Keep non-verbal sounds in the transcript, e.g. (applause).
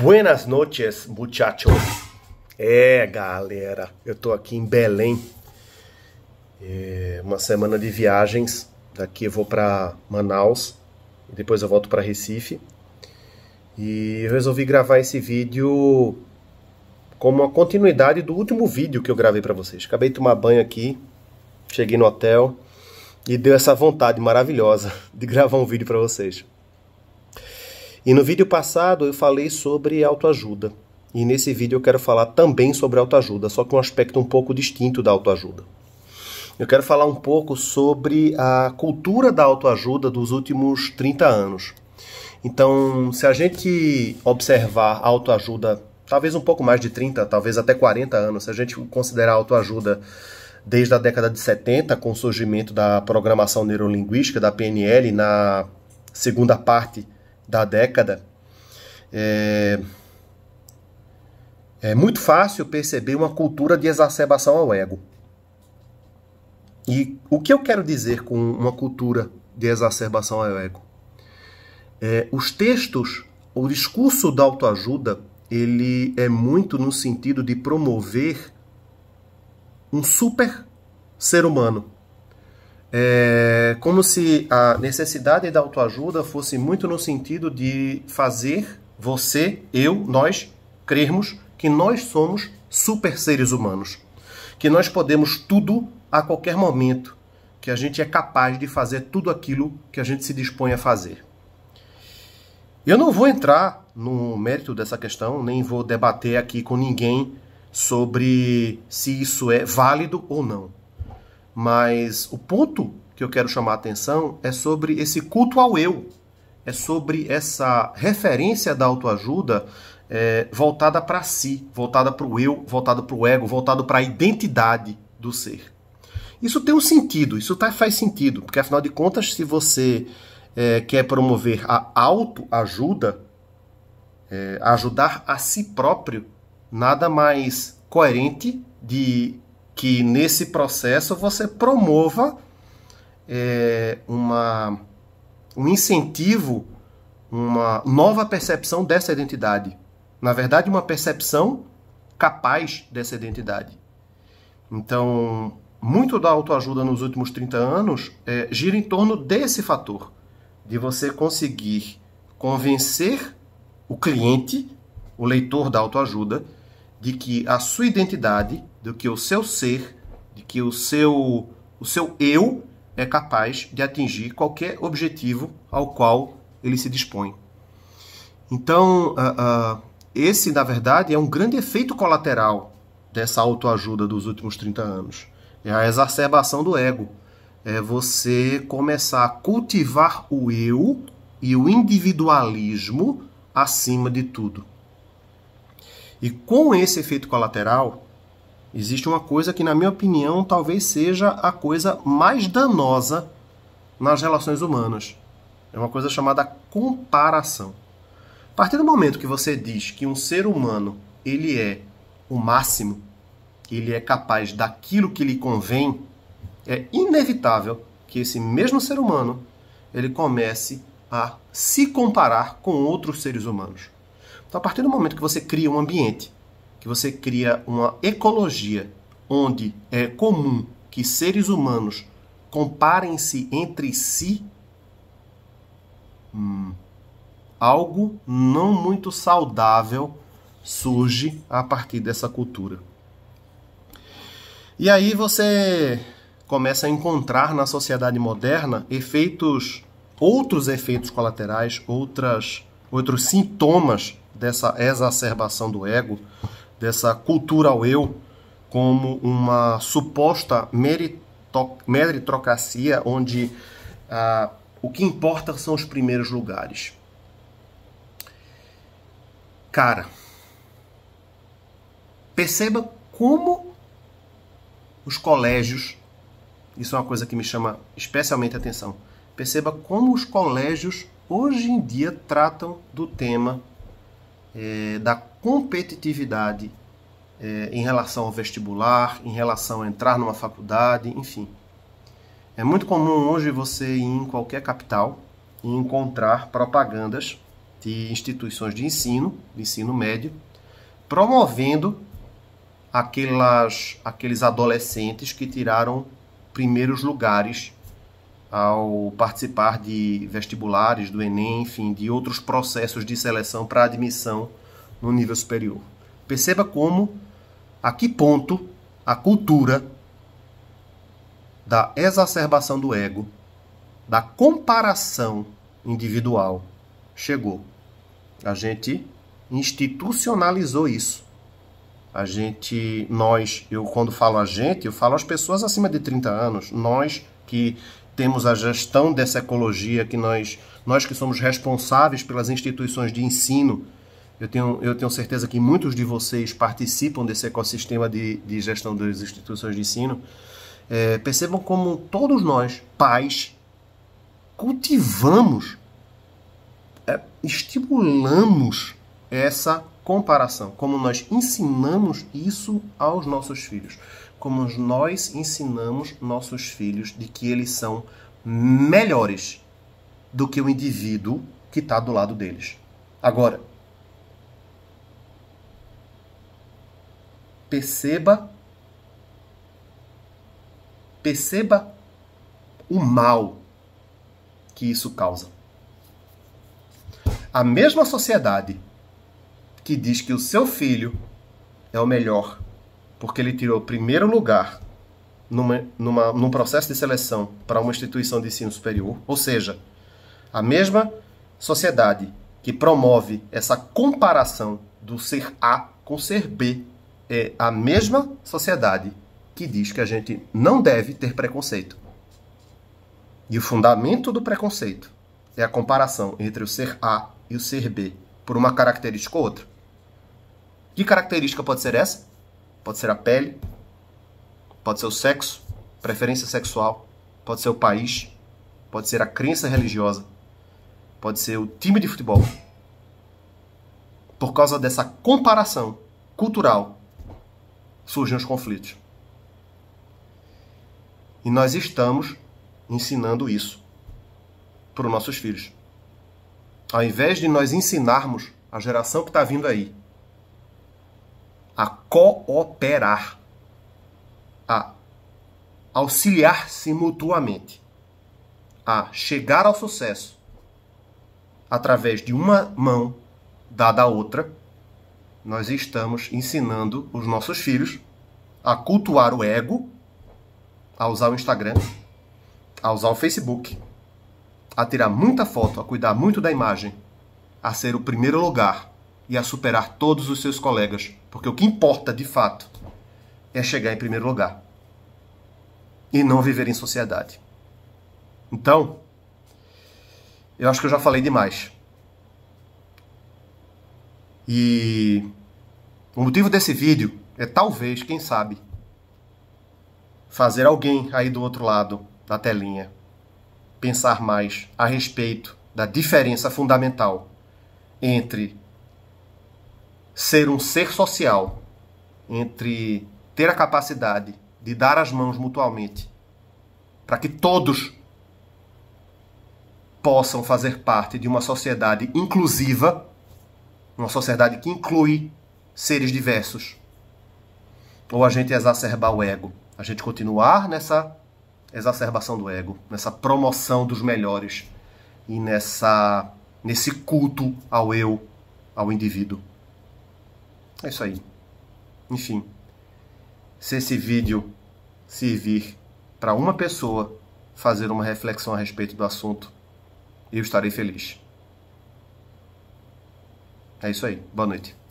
Buenas noches, muchachos. É, galera, eu tô aqui em Belém. É uma semana de viagens. Daqui eu vou para Manaus e depois eu volto para Recife. E eu resolvi gravar esse vídeo como a continuidade do último vídeo que eu gravei para vocês. Acabei de tomar banho aqui, cheguei no hotel e deu essa vontade maravilhosa (laughs) de gravar um vídeo para vocês. E no vídeo passado eu falei sobre autoajuda. E nesse vídeo eu quero falar também sobre autoajuda, só que um aspecto um pouco distinto da autoajuda. Eu quero falar um pouco sobre a cultura da autoajuda dos últimos 30 anos. Então, se a gente observar autoajuda, talvez um pouco mais de 30, talvez até 40 anos, se a gente considerar autoajuda desde a década de 70, com o surgimento da programação neurolinguística, da PNL, na segunda parte da década, é, é muito fácil perceber uma cultura de exacerbação ao ego. E o que eu quero dizer com uma cultura de exacerbação ao ego? É, os textos, o discurso da autoajuda, ele é muito no sentido de promover um super ser humano. É como se a necessidade da autoajuda fosse muito no sentido de fazer você, eu, nós crermos que nós somos super seres humanos, que nós podemos tudo a qualquer momento, que a gente é capaz de fazer tudo aquilo que a gente se dispõe a fazer. Eu não vou entrar no mérito dessa questão, nem vou debater aqui com ninguém sobre se isso é válido ou não. Mas o ponto que eu quero chamar a atenção é sobre esse culto ao eu, é sobre essa referência da autoajuda é, voltada para si, voltada para o eu, voltada para o ego, voltado para a identidade do ser. Isso tem um sentido, isso tá, faz sentido, porque afinal de contas, se você é, quer promover a autoajuda, é, ajudar a si próprio, nada mais coerente de que nesse processo você promova é, uma, um incentivo, uma nova percepção dessa identidade. Na verdade, uma percepção capaz dessa identidade. Então, muito da autoajuda nos últimos 30 anos é, gira em torno desse fator, de você conseguir convencer o cliente, o leitor da autoajuda, de que a sua identidade do que o seu ser, de que o seu, o seu eu é capaz de atingir qualquer objetivo ao qual ele se dispõe. Então, uh, uh, esse, na verdade, é um grande efeito colateral dessa autoajuda dos últimos 30 anos. É a exacerbação do ego. É você começar a cultivar o eu e o individualismo acima de tudo. E com esse efeito colateral, existe uma coisa que, na minha opinião, talvez seja a coisa mais danosa nas relações humanas. É uma coisa chamada comparação. A partir do momento que você diz que um ser humano ele é o máximo, ele é capaz daquilo que lhe convém, é inevitável que esse mesmo ser humano ele comece a se comparar com outros seres humanos. Então, a partir do momento que você cria um ambiente que você cria uma ecologia onde é comum que seres humanos comparem-se entre si, hum, algo não muito saudável surge a partir dessa cultura. E aí você começa a encontrar na sociedade moderna efeitos, outros efeitos colaterais, outras, outros sintomas dessa exacerbação do ego, dessa cultura ao eu como uma suposta meritocracia onde ah, o que importa são os primeiros lugares. Cara, perceba como os colégios, isso é uma coisa que me chama especialmente atenção, perceba como os colégios hoje em dia tratam do tema é, da competitividade é, em relação ao vestibular, em relação a entrar numa faculdade, enfim. É muito comum hoje você ir em qualquer capital e encontrar propagandas de instituições de ensino, de ensino médio, promovendo aquelas, aqueles adolescentes que tiraram primeiros lugares ao participar de vestibulares, do Enem, enfim, de outros processos de seleção para admissão no nível superior. Perceba como, a que ponto, a cultura da exacerbação do ego, da comparação individual chegou. A gente institucionalizou isso. A gente, nós, eu quando falo a gente, eu falo as pessoas acima de 30 anos, nós que temos a gestão dessa ecologia, que nós, nós que somos responsáveis pelas instituições de ensino, eu tenho, eu tenho certeza que muitos de vocês participam desse ecossistema de, de gestão das instituições de ensino. É, percebam como todos nós, pais, cultivamos, é, estimulamos essa comparação, como nós ensinamos isso aos nossos filhos, como nós ensinamos nossos filhos de que eles são melhores do que o indivíduo que está do lado deles. Agora, perceba perceba o mal que isso causa. A mesma sociedade que diz que o seu filho é o melhor, porque ele tirou primeiro lugar numa, numa, num processo de seleção para uma instituição de ensino superior, ou seja, a mesma sociedade que promove essa comparação do ser A com ser B é a mesma sociedade que diz que a gente não deve ter preconceito. E o fundamento do preconceito é a comparação entre o ser A e o ser B por uma característica ou outra. Que característica pode ser essa? Pode ser a pele, pode ser o sexo, preferência sexual, pode ser o país, pode ser a crença religiosa, pode ser o time de futebol. Por causa dessa comparação cultural, surgem os conflitos. E nós estamos ensinando isso para os nossos filhos. Ao invés de nós ensinarmos a geração que está vindo aí a cooperar, a auxiliar-se mutuamente, a chegar ao sucesso através de uma mão dada à outra. Nós estamos ensinando os nossos filhos a cultuar o ego, a usar o Instagram, a usar o Facebook, a tirar muita foto, a cuidar muito da imagem, a ser o primeiro lugar e a superar todos os seus colegas, porque o que importa de fato é chegar em primeiro lugar e não viver em sociedade. Então, eu acho que eu já falei demais. E o motivo desse vídeo é talvez, quem sabe, fazer alguém aí do outro lado da telinha pensar mais a respeito da diferença fundamental entre ser um ser social, entre ter a capacidade de dar as mãos mutualmente, para que todos possam fazer parte de uma sociedade inclusiva, uma sociedade que inclui seres diversos. Ou a gente exacerbar o ego, a gente continuar nessa exacerbação do ego, nessa promoção dos melhores e nessa nesse culto ao eu, ao indivíduo. É isso aí. Enfim, se esse vídeo servir para uma pessoa fazer uma reflexão a respeito do assunto, eu estarei feliz. É isso aí. Boa noite.